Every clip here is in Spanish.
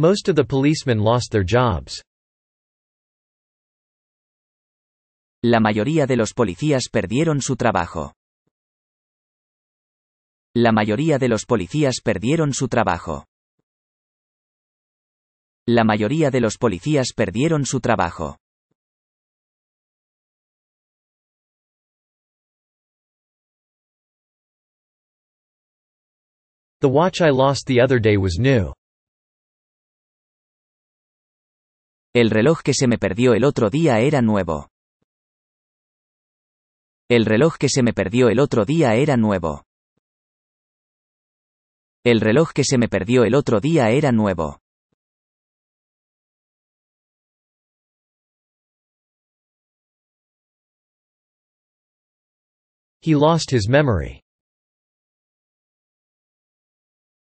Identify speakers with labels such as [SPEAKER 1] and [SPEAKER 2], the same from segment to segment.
[SPEAKER 1] Most of the policemen lost their jobs.
[SPEAKER 2] La mayoría de los policías perdieron su trabajo. La mayoría de los policías perdieron su trabajo. La mayoría de los policías perdieron su trabajo.
[SPEAKER 1] The watch I lost the other day was new. El reloj que se me perdió el otro día
[SPEAKER 2] era nuevo. El reloj que se me perdió el otro día era nuevo. El reloj que se me perdió el otro día
[SPEAKER 1] era nuevo. He lost his memory.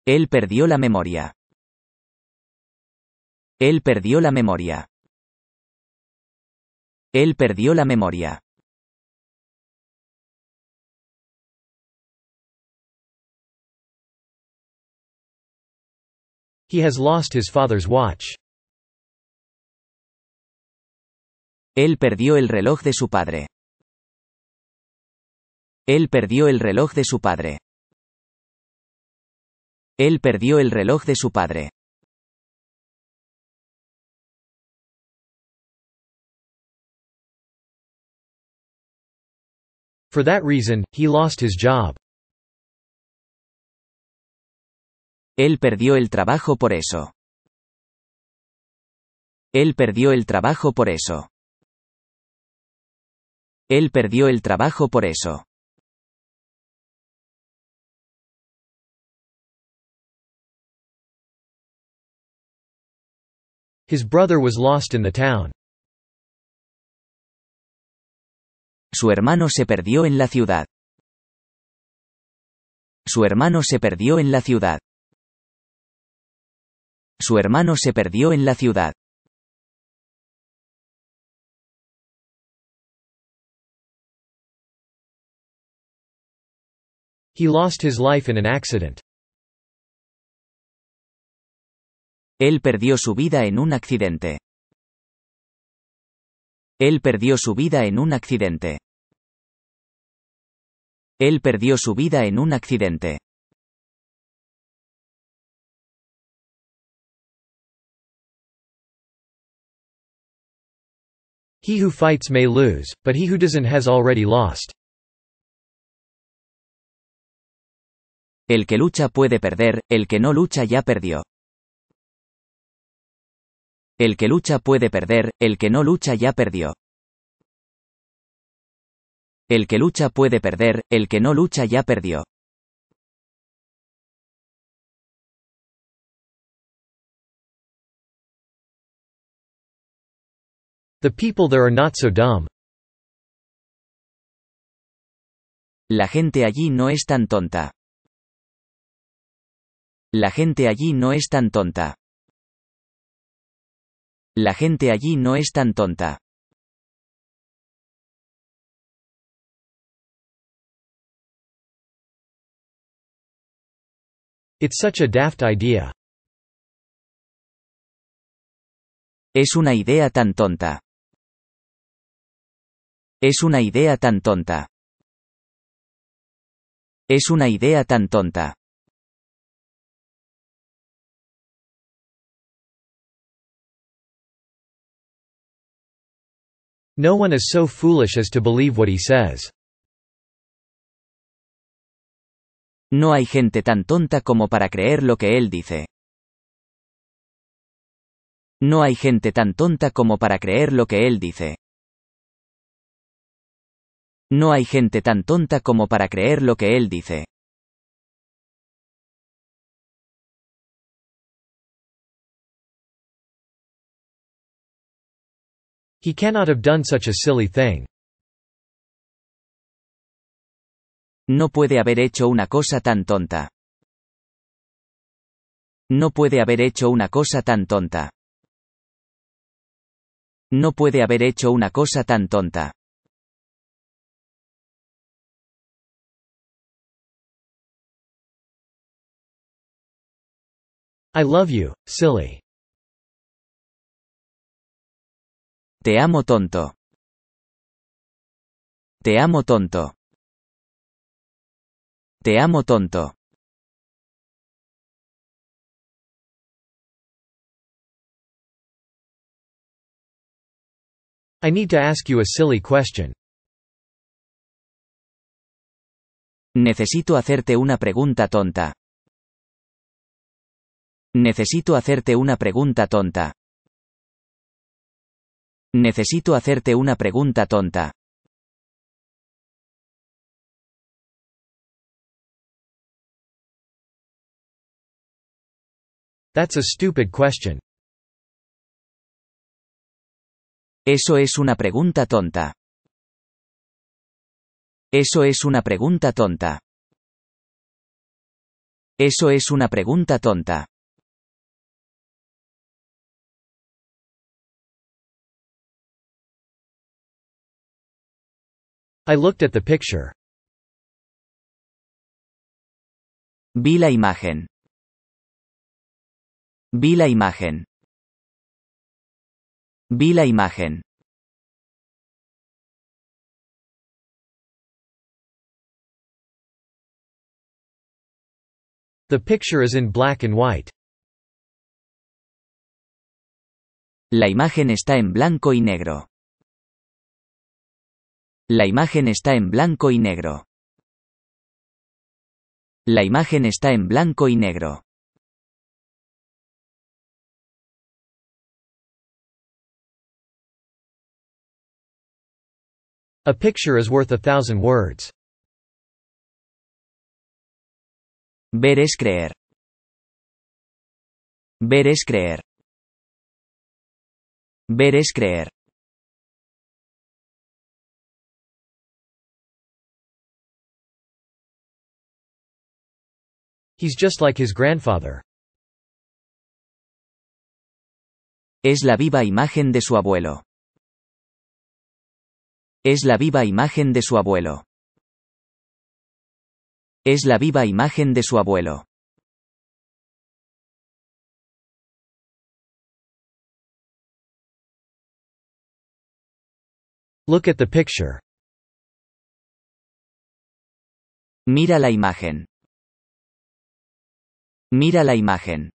[SPEAKER 1] Él perdió la memoria. Él perdió la memoria. Él perdió la memoria. He has lost his father's watch.
[SPEAKER 2] Él perdió el reloj de su padre. Él perdió el reloj de su padre. Él perdió el reloj de su
[SPEAKER 1] padre. For that reason, he lost his job. Él perdió el trabajo por eso. Él perdió el trabajo por eso. Él perdió el trabajo por eso. His brother was lost in the town. Su hermano se perdió en la ciudad. Su hermano se perdió en la ciudad. Su hermano se perdió en la ciudad. He lost his life in an accident. Él perdió su vida en un accidente. Él perdió su vida en un accidente. Él perdió su vida en un accidente.
[SPEAKER 2] He who fights may lose, but he who doesn't has already lost. El que lucha puede perder, el que no lucha ya perdió. El que lucha puede perder, el que no lucha ya perdió. El que lucha puede perder, el que no
[SPEAKER 1] lucha ya perdió. The people there are not so dumb. La gente
[SPEAKER 2] allí no es tan tonta. La gente allí no es tan tonta. La gente allí no es tan tonta.
[SPEAKER 1] It's such a daft idea. Es una idea tan tonta. Es una idea tan tonta. Es una idea tan tonta.
[SPEAKER 2] No one is so foolish as to believe what he says. No hay gente tan tonta como para creer lo que él dice. No hay gente tan tonta como para creer lo que él dice. No hay gente tan tonta como para creer
[SPEAKER 1] lo que él dice. He cannot have done such a silly thing. No
[SPEAKER 2] puede haber hecho una cosa tan tonta. No puede haber hecho una cosa tan tonta. No puede haber hecho
[SPEAKER 1] una cosa tan tonta. I love you, silly. Te amo tonto. Te amo tonto. Te amo tonto. I need to ask you a silly question.
[SPEAKER 2] Necesito hacerte una pregunta tonta. Necesito hacerte una pregunta tonta. Necesito
[SPEAKER 1] hacerte una pregunta tonta. That's a stupid question. Eso es una pregunta tonta. Eso es una pregunta tonta. Eso es una pregunta tonta. I looked at the picture. Vi la imagen. Vi la imagen. Vi la imagen. The picture is in black and white. La imagen está en blanco y negro. La imagen está en blanco y negro. La imagen está en blanco y negro. A picture is worth a thousand words. Ver es creer. Ver es creer. Ver es creer. He's just like his grandfather. Es la viva imagen de su abuelo. Es la viva imagen de su abuelo. Es la viva imagen de su abuelo. Look at the picture. Mira la imagen. Mira la imagen.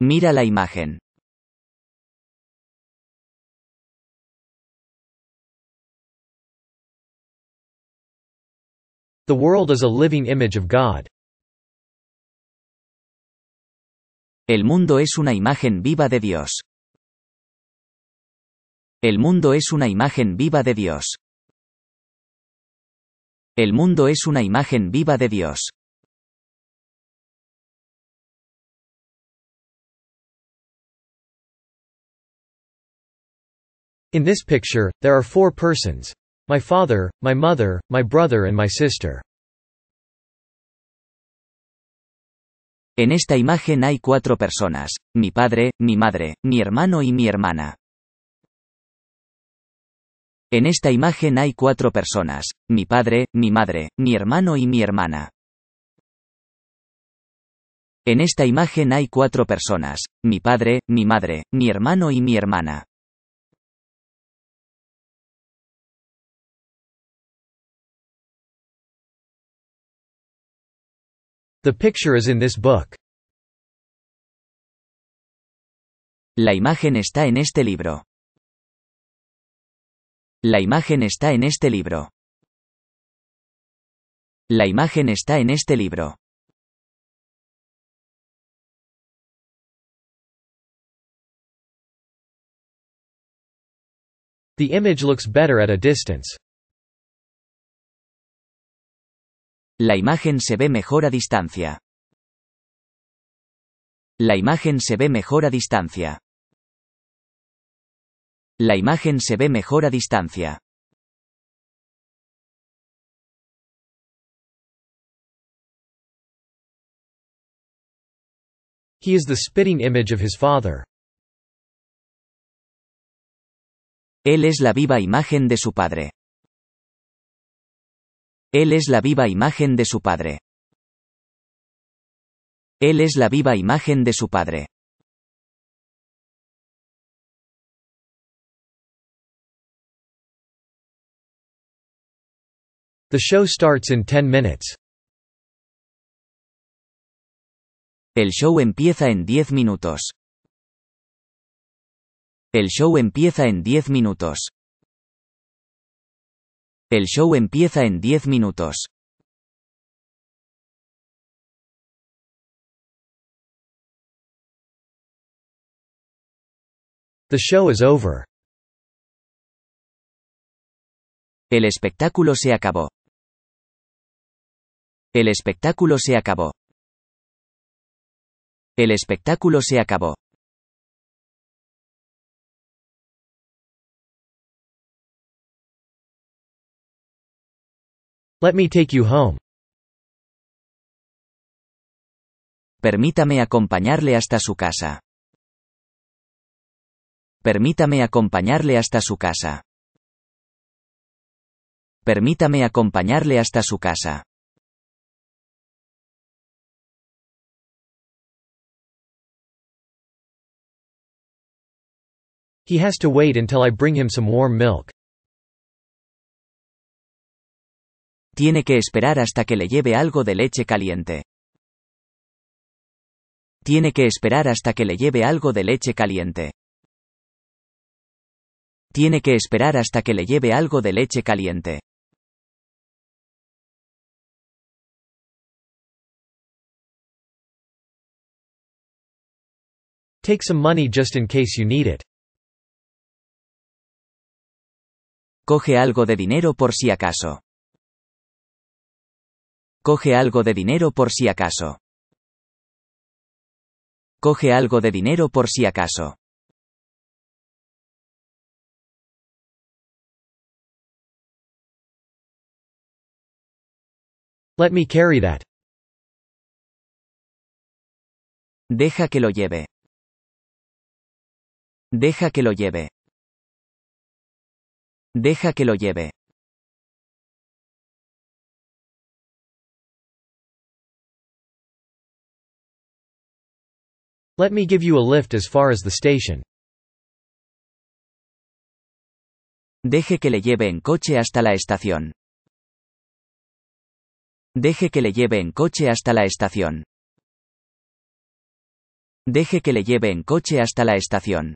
[SPEAKER 1] Mira la imagen. The world is a living image of God. El mundo es una imagen viva de Dios. El mundo es una imagen viva de Dios. El mundo es una imagen viva de Dios. In this picture, there are four persons. My father, my mother, my brother and
[SPEAKER 2] my sister. En esta imagen hay cuatro personas, mi padre, mi madre, mi hermano y mi hermana. En esta imagen hay cuatro personas, mi padre, mi madre, mi hermano y mi hermana. En esta imagen hay cuatro personas, mi padre, mi madre, mi hermano y mi hermana.
[SPEAKER 1] The picture is in this book. La imagen está en este libro. La imagen está en este libro. La imagen está en este libro. The image looks better at a distance. La imagen se ve mejor a distancia. La imagen se ve mejor a distancia. La imagen se ve mejor a distancia. He is the spitting image of his father.
[SPEAKER 2] Él es la viva imagen de su padre. Él es la viva imagen de su Padre. Él es la viva
[SPEAKER 1] imagen de su Padre. The show starts in 10 minutes. El show
[SPEAKER 2] empieza en 10 minutos. El show empieza en 10 minutos. El show empieza en 10
[SPEAKER 1] minutos. The show is over. El espectáculo se acabó. El espectáculo se acabó. El espectáculo se acabó. Let me take you home. Permítame
[SPEAKER 2] acompañarle hasta su casa. Permítame acompañarle hasta su casa. Permítame acompañarle
[SPEAKER 1] hasta su casa. He has to wait until I bring him some warm milk. Tiene
[SPEAKER 2] que esperar hasta que le lleve algo de leche caliente. Tiene que esperar hasta que le lleve algo de leche caliente. Tiene que esperar hasta que le lleve algo de leche caliente.
[SPEAKER 1] Take some money just in case you need it. Coge algo de dinero por si acaso. Coge algo de dinero por si acaso. Coge algo de dinero por si acaso. Let me carry that. Deja que lo lleve. Deja que lo lleve. Deja que lo lleve. Let me give you a lift as far as the station. Deje que le lleve en coche hasta la estación. Deje que le lleve en coche hasta la estación. Deje que le lleve en coche hasta la estación.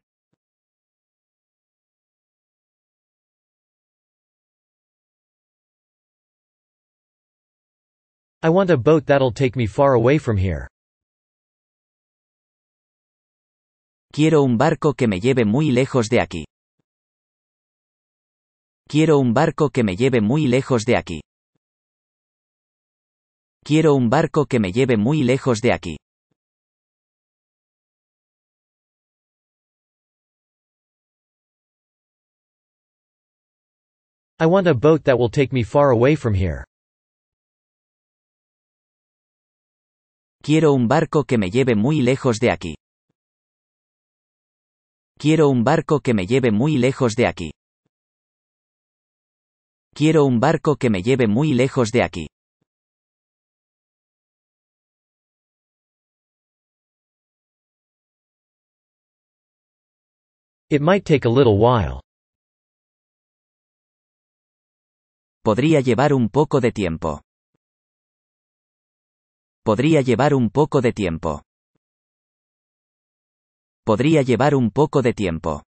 [SPEAKER 1] I want a boat that'll take me far away from here.
[SPEAKER 2] Quiero un barco que me lleve muy lejos de aquí. Quiero un barco que me lleve muy lejos de aquí. Quiero un barco que me lleve muy lejos de aquí.
[SPEAKER 1] I want a boat that will take me far away from here. Quiero un barco que me lleve muy
[SPEAKER 2] lejos de aquí. Quiero un barco que me lleve muy lejos de aquí. Quiero un barco que me lleve muy lejos
[SPEAKER 1] de aquí. It might take a little while. Podría llevar un poco de tiempo. Podría llevar un poco de tiempo podría llevar un poco de tiempo.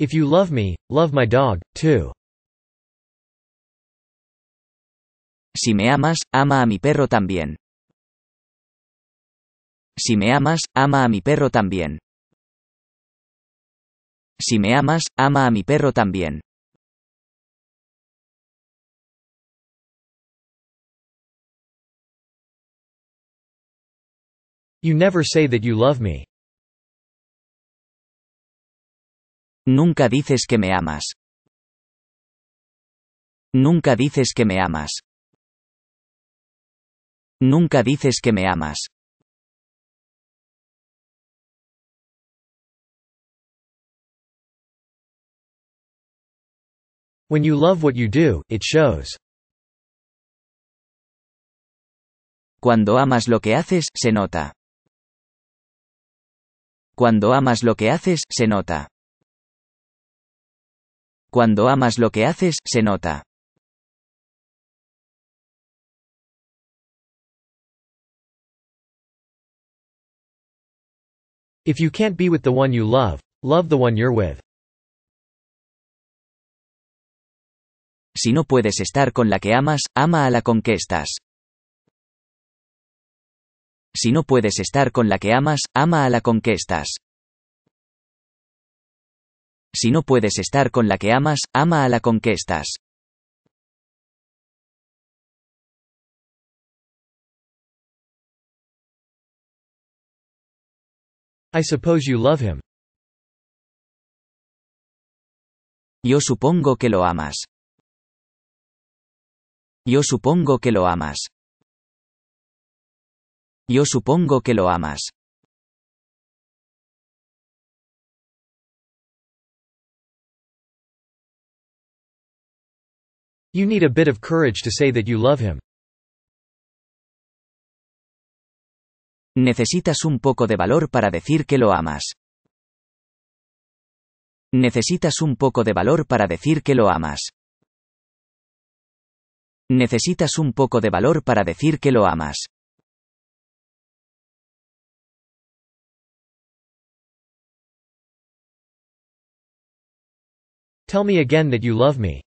[SPEAKER 1] If you love me, love my dog, too. Si me amas, ama a mi perro también. Si me amas, ama a mi perro también. Si me amas, ama a mi perro también. You never say that you love me. Nunca dices que me amas. Nunca dices que me amas. Nunca dices que me amas. When you love what you do, it shows. Cuando
[SPEAKER 2] amas lo que haces, se nota. Cuando amas lo que haces, se nota. Cuando amas lo que haces, se
[SPEAKER 1] nota. If you can't be with the one you love, love the one you're with.
[SPEAKER 2] Si no puedes estar con la que amas, ama a la con que estás si no puedes estar con la que amas, ama a la con que estás. Si no puedes estar con la que amas, ama a la con que estás.
[SPEAKER 1] I suppose you love him. Yo supongo que lo amas. Yo supongo que lo amas. Yo supongo que lo amas. You need a bit of courage to say that you love him.
[SPEAKER 2] Necesitas un poco de valor para decir que lo amas. Necesitas un poco de valor para decir que lo amas. Necesitas un poco de valor para decir que lo amas.
[SPEAKER 1] Tell me again that you love me.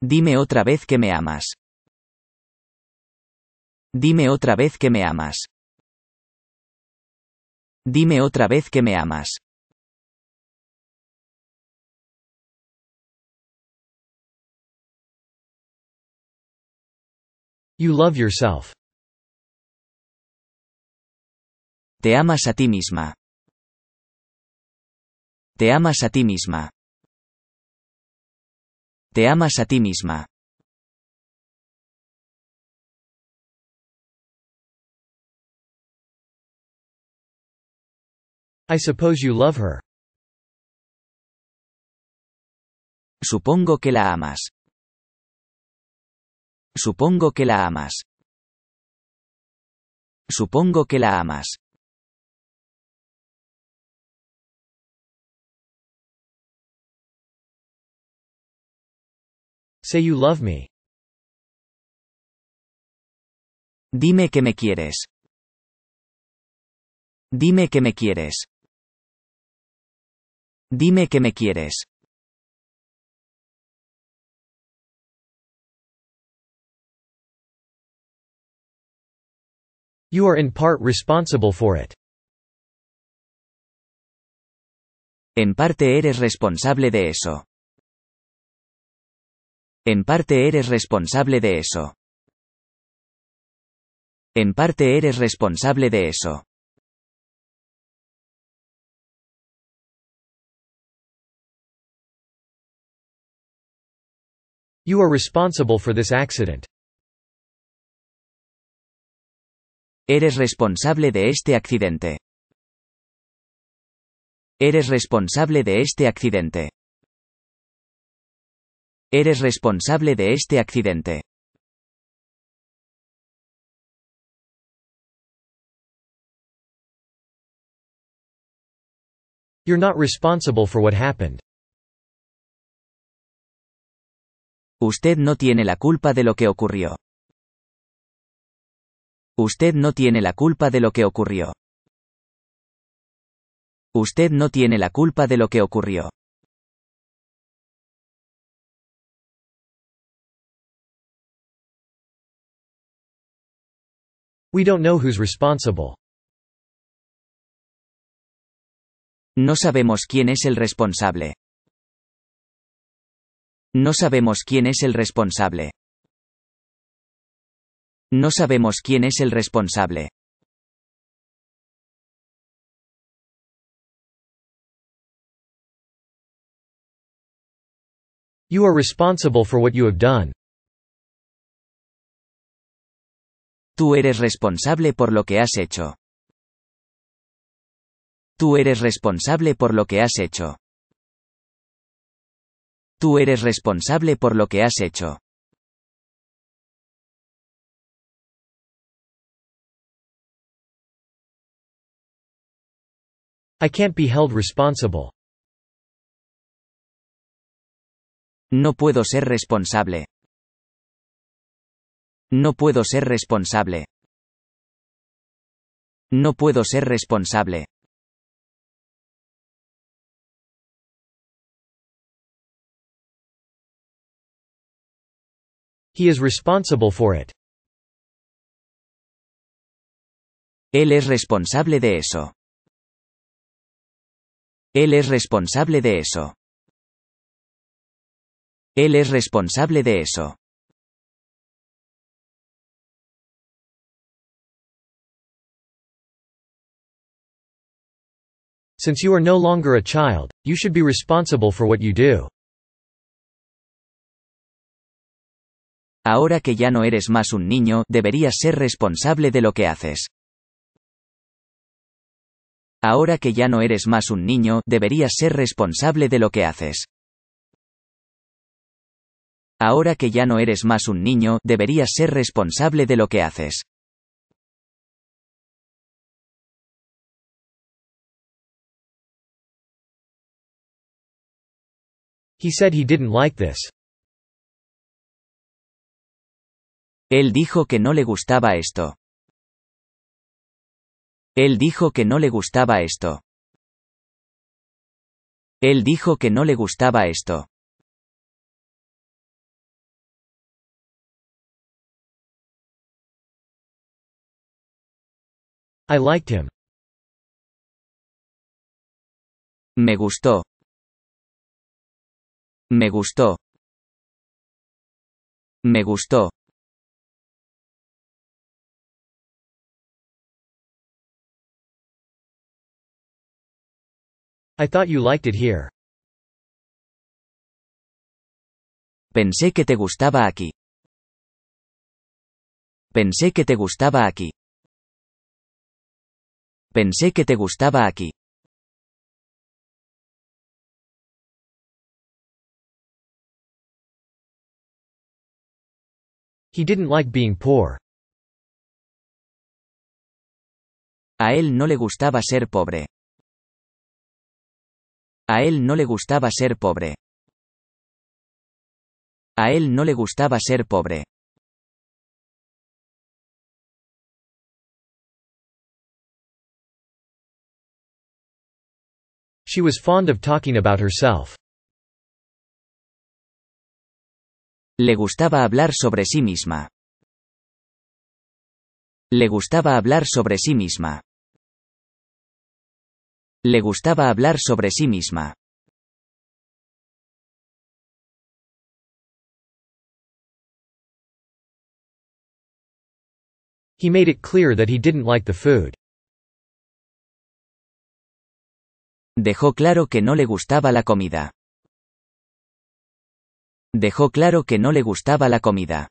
[SPEAKER 1] Dime otra vez que me amas. Dime otra vez que me amas. Dime otra vez que me amas. You love yourself. Te amas a ti misma. Te amas a ti misma. Te amas a ti misma. I suppose you love her. Supongo que la amas. Supongo que la amas. Supongo que la amas. Say you love me. Dime que me quieres. Dime que me quieres. Dime que me quieres. You are in part responsible for it. En parte eres responsable de eso. En parte eres responsable de eso. En parte eres responsable de eso. You are responsible for this accident. Eres responsable de este accidente. Eres responsable de este accidente. Eres responsable de este accidente. You're not responsible for what happened. Usted no tiene la culpa de lo que ocurrió. Usted no tiene la culpa de lo que ocurrió. Usted no tiene la culpa de lo que ocurrió. We don't know who's responsible. No sabemos quién es el responsable. No sabemos quién es el responsable. No sabemos quién es el responsable. You are responsible for what you have done. Tú eres responsable por lo que has hecho. Tú eres responsable por lo que has hecho. Tú eres responsable por lo que has hecho. I can't be held responsible. No puedo ser responsable. No puedo ser responsable. No puedo ser responsable. He is responsible for it. Él es responsable de eso. Él es responsable de eso. Él es responsable de eso. Since you are no longer a child, you should be responsible for what you do. Ahora que ya no eres más
[SPEAKER 2] un niño, deberías ser responsable de lo que haces. Ahora que ya no eres más un niño, deberías ser responsable de lo que haces. Ahora que ya no eres más un niño, deberías ser
[SPEAKER 1] responsable de lo que haces. He said he didn't like this. Él
[SPEAKER 2] dijo que no le gustaba esto. Él dijo que no le gustaba esto. Él dijo que no le gustaba
[SPEAKER 1] esto. I Me gustó. Me gustó. Me gustó. I thought you liked it here. Pensé que te gustaba aquí. Pensé que te gustaba aquí. Pensé que te gustaba aquí. He didn't like being poor. A él no le gustaba ser pobre. A él no le gustaba ser pobre. A él no le gustaba ser pobre. She was fond of talking about herself. Le gustaba hablar sobre sí misma. Le gustaba hablar sobre sí misma. Le gustaba hablar sobre sí misma. He made it clear that he didn't like the food. Dejó claro que no le gustaba la comida. Dejó claro que no le gustaba la comida.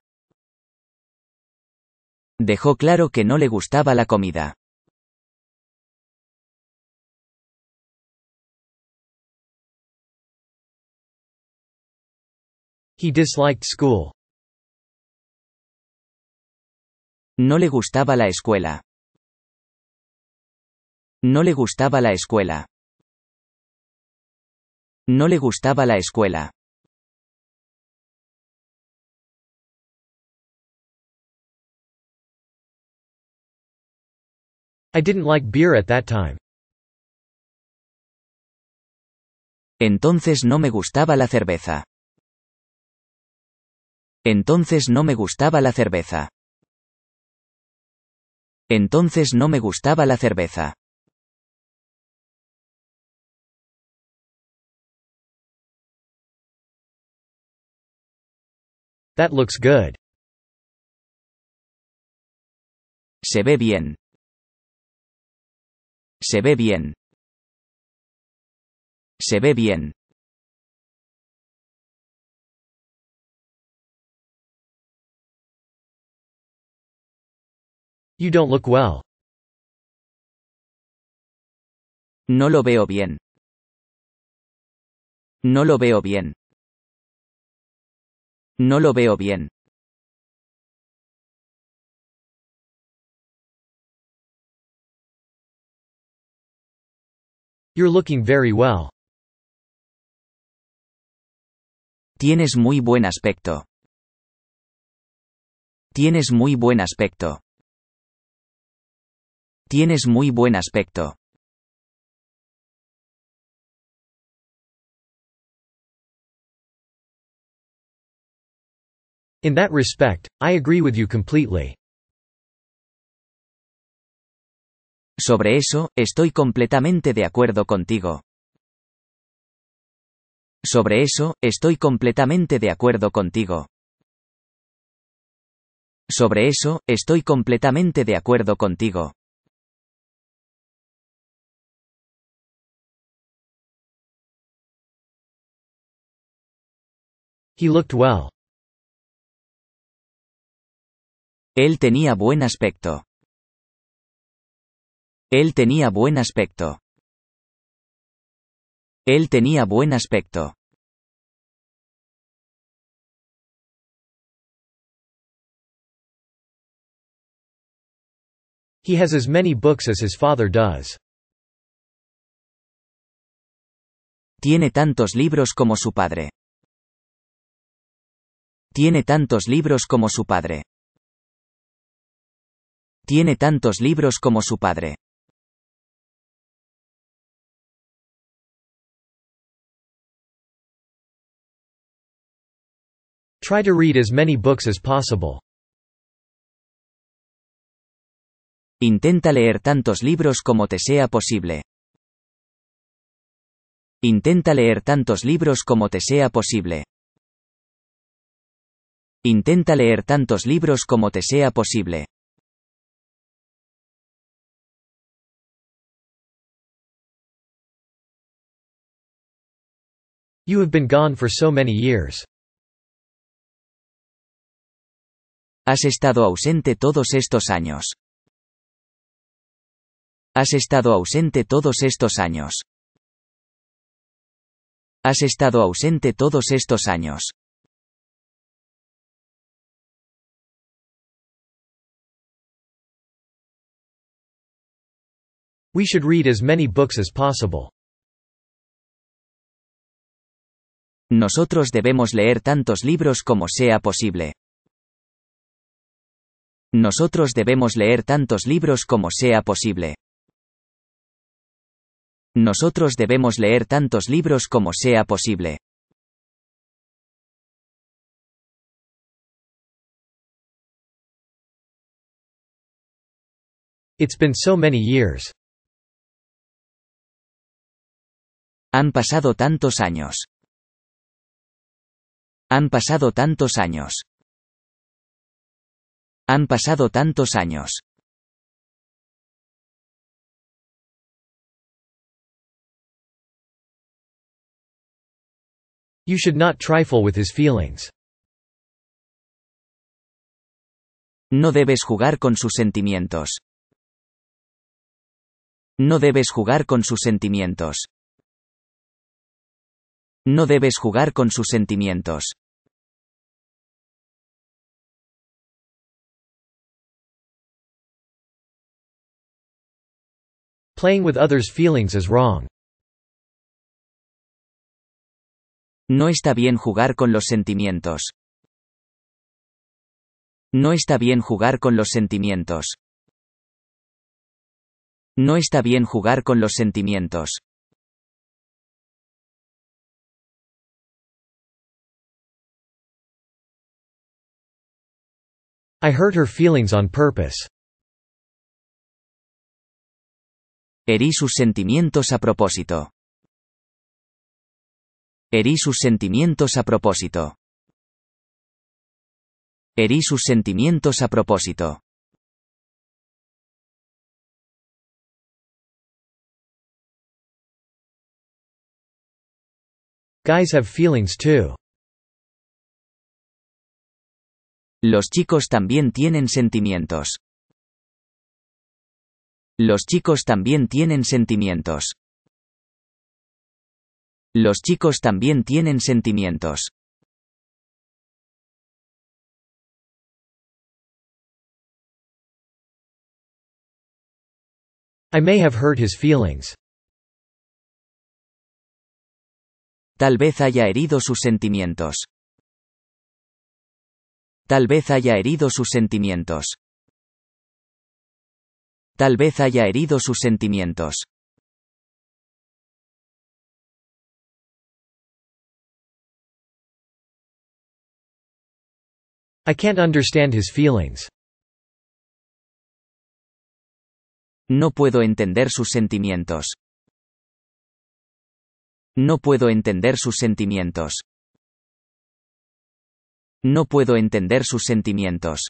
[SPEAKER 1] Dejó claro que no le gustaba la comida. He disliked school. No le gustaba la escuela. No le gustaba la escuela. No le gustaba la escuela. I didn't like beer at that time. Entonces no me gustaba la cerveza. Entonces no me gustaba la cerveza. Entonces no me gustaba la cerveza. That looks good. Se ve bien. Se ve bien. Se ve bien. You don't look well. No lo veo bien. No lo veo bien. No lo veo bien. You're looking very well. Tienes muy buen aspecto. Tienes muy buen aspecto. Tienes muy buen aspecto. In that respect, I agree with you completely. Sobre eso, estoy
[SPEAKER 2] completamente de acuerdo contigo. Sobre eso, estoy completamente de acuerdo contigo. Sobre eso, estoy completamente de acuerdo contigo.
[SPEAKER 1] He looked well. Él tenía buen aspecto. Él tenía buen aspecto. Él tenía buen aspecto. He has as many books as his father does. Tiene tantos libros como su padre. Tiene tantos libros como su padre. Tiene tantos libros como su padre. Try to read as many books as possible.
[SPEAKER 2] Intenta leer tantos libros como te sea posible. Intenta leer tantos libros como te sea posible. Intenta leer tantos libros como te
[SPEAKER 1] sea posible. You have been gone for so many years. Has estado
[SPEAKER 2] ausente todos estos años. Has estado ausente todos estos años. Has estado ausente
[SPEAKER 1] todos estos años. We should read as many books as possible.
[SPEAKER 2] Nosotros debemos leer tantos libros como sea posible. Nosotros debemos leer tantos libros como sea posible. Nosotros debemos leer tantos libros como sea posible.
[SPEAKER 1] It's been so many years. Han pasado tantos años. Han pasado tantos años. Han pasado tantos años. You should not trifle with his feelings.
[SPEAKER 2] No debes jugar con sus sentimientos. No debes jugar con sus sentimientos. No debes jugar con
[SPEAKER 1] sus sentimientos. playing with others' feelings is wrong. No está
[SPEAKER 2] bien jugar con los sentimientos. No está bien jugar con los sentimientos. No está bien jugar
[SPEAKER 1] con los sentimientos. I hurt her feelings on purpose. Herí sus
[SPEAKER 2] sentimientos a propósito. Herí sus sentimientos a propósito. Herí sus sentimientos a
[SPEAKER 1] propósito. Guys have feelings too. Los chicos también tienen
[SPEAKER 2] sentimientos. Los chicos también tienen sentimientos. Los chicos también tienen sentimientos.
[SPEAKER 1] I may have hurt his feelings. Tal vez haya herido sus sentimientos. Tal vez haya herido sus sentimientos tal vez haya herido sus sentimientos. No puedo entender sus sentimientos. No puedo entender sus sentimientos. No puedo entender sus sentimientos.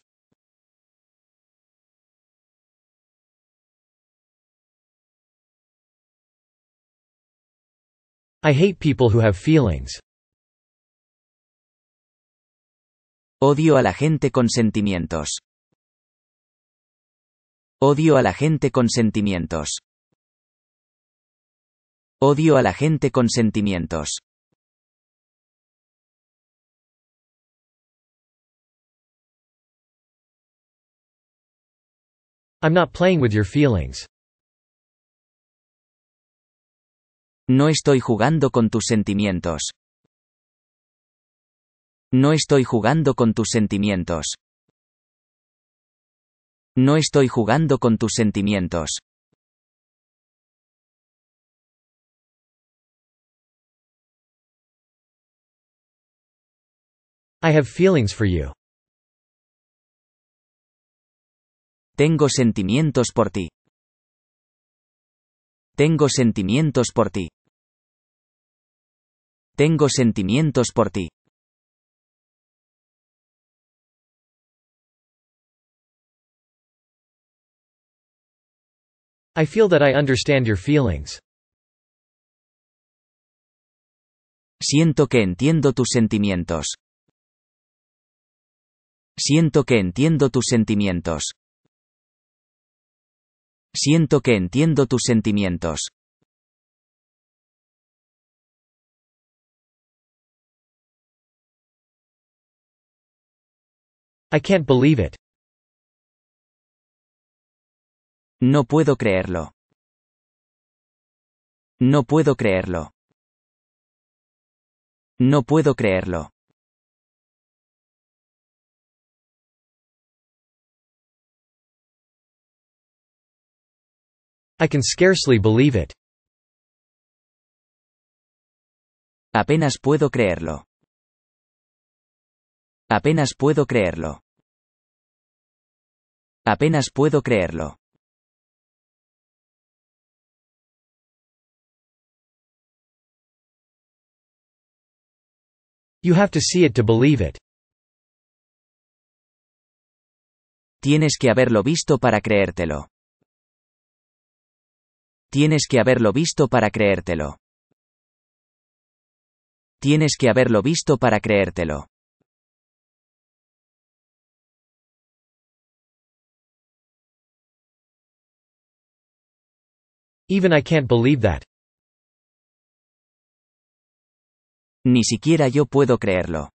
[SPEAKER 1] I hate people who have feelings. Odio a la gente con sentimientos. Odio a la gente con sentimientos. Odio a la gente con sentimientos. I'm not playing with your feelings. No estoy jugando con tus sentimientos. No estoy jugando con tus sentimientos. No estoy jugando con tus sentimientos. I have feelings for you. Tengo sentimientos por ti. Tengo sentimientos por ti. Tengo sentimientos por ti. I feel that I understand your feelings. Siento que entiendo tus
[SPEAKER 2] sentimientos. Siento que entiendo tus sentimientos. Siento que entiendo tus sentimientos.
[SPEAKER 1] I can't believe it. No puedo creerlo. No puedo creerlo. No puedo creerlo. I can scarcely believe it. Apenas puedo creerlo. Apenas puedo creerlo. Apenas puedo creerlo. You have to see it to believe it.
[SPEAKER 2] Tienes que haberlo visto para creértelo. Tienes que haberlo visto para creértelo. Tienes que haberlo visto
[SPEAKER 1] para creértelo. Even I can't believe that. Ni siquiera yo puedo creerlo.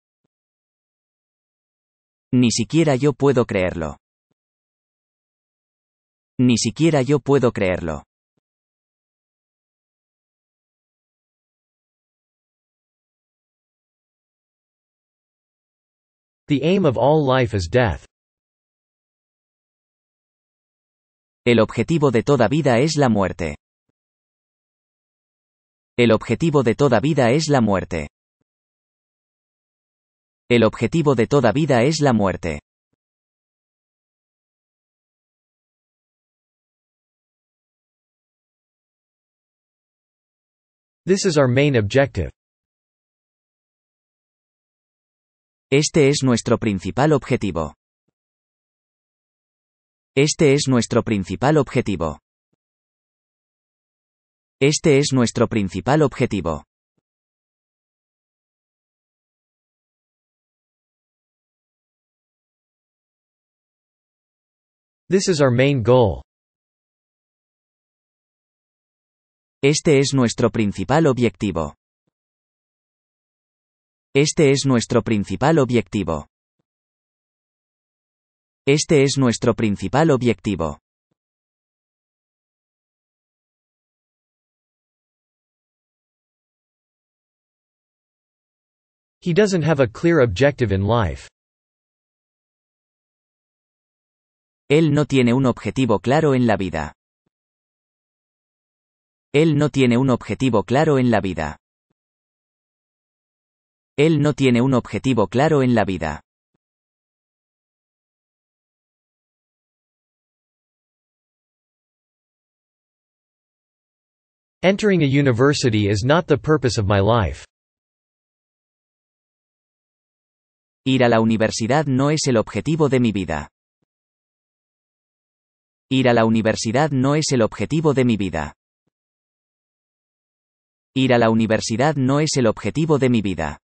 [SPEAKER 1] Ni siquiera yo puedo creerlo. Ni siquiera yo puedo creerlo. The aim of all life is death. El objetivo de toda vida es la muerte. El objetivo de toda vida es la muerte. El objetivo de toda vida es la muerte. This is our main objective. Este es nuestro principal objetivo. Este es nuestro principal objetivo. Este es nuestro principal objetivo. This is our main goal. Este es nuestro principal objetivo. Este es nuestro principal objetivo. Este es nuestro principal objetivo. He doesn't have a clear objective in life. Él no tiene un objetivo claro en la vida. Él no tiene un objetivo claro en la vida. Él no tiene un objetivo claro en la vida.
[SPEAKER 2] Entering a university is not the purpose of my life. Ir a la universidad no es el objetivo de mi vida. Ir a la universidad no es el objetivo de mi vida. Ir a la universidad no es el objetivo de mi vida.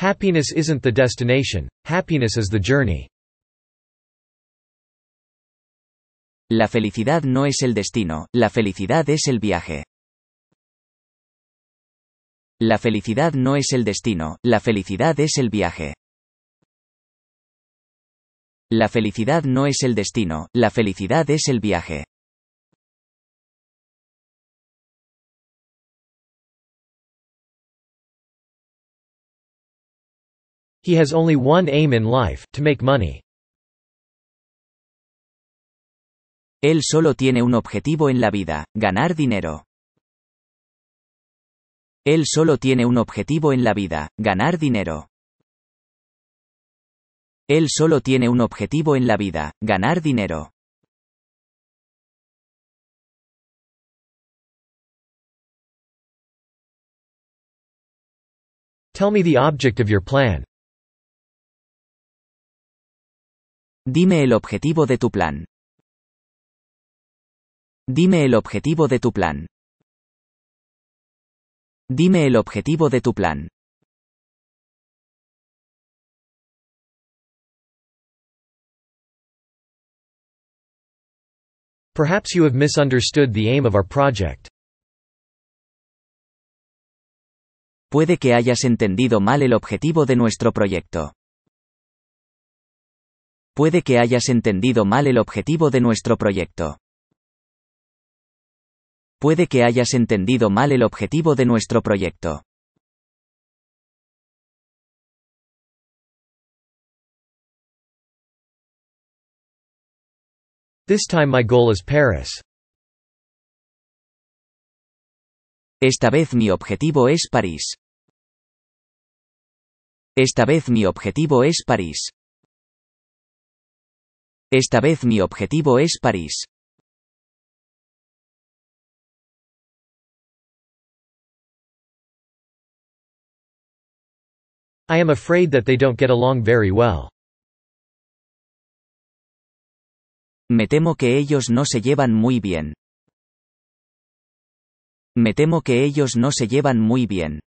[SPEAKER 1] Happiness isn't the destination, happiness is the journey. La felicidad
[SPEAKER 2] no es el destino, la felicidad es el viaje. La felicidad no es el destino, la felicidad es el viaje. La felicidad no es el destino, la felicidad es el viaje.
[SPEAKER 1] He has only one aim in life, to make money. Él solo
[SPEAKER 2] tiene un objetivo en la vida, ganar dinero. Él solo tiene un objetivo en la vida, ganar dinero. Él solo tiene un objetivo en la vida, ganar dinero.
[SPEAKER 1] Tell me the object of your plan. Dime el objetivo de tu plan. Dime el objetivo de tu plan. Dime el objetivo de tu plan. Perhaps
[SPEAKER 2] you have misunderstood the aim of our project. Puede que hayas entendido mal el objetivo de nuestro proyecto. Puede que hayas entendido mal el objetivo de nuestro proyecto. Puede que hayas entendido mal el objetivo de nuestro proyecto.
[SPEAKER 1] This time my goal is Paris. Esta vez mi objetivo es París. Esta vez mi objetivo es París. Esta vez mi objetivo es París. I am afraid that they don't get along very well. Me temo que ellos no se llevan
[SPEAKER 2] muy bien. Me temo que ellos no se llevan muy bien.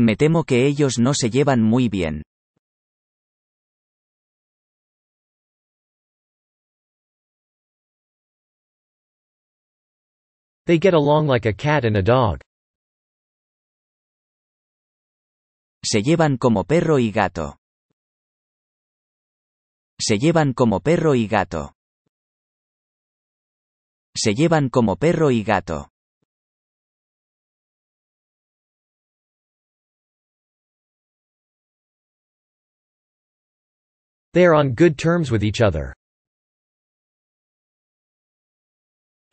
[SPEAKER 2] Me temo que ellos no se llevan muy bien.
[SPEAKER 1] They get along like a cat and a dog. Se llevan como perro y gato. Se llevan como perro y gato. Se llevan como perro y gato. They are on good terms with each other.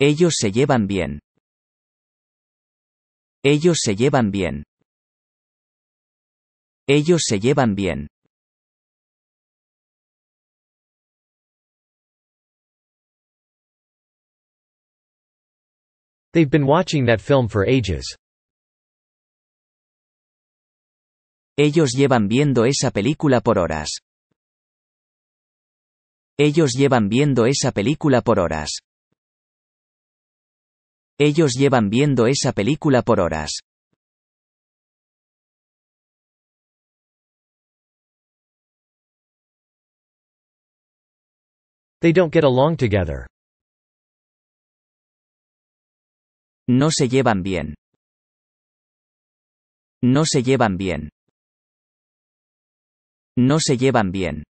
[SPEAKER 1] Ellos se llevan bien. Ellos se llevan bien. Ellos se llevan bien. They've been watching that film for ages. Ellos llevan viendo esa
[SPEAKER 2] película por horas. Ellos llevan viendo esa película por horas. Ellos llevan viendo esa película
[SPEAKER 1] por horas. They don't get along together. No se llevan bien. No se llevan bien. No se llevan bien.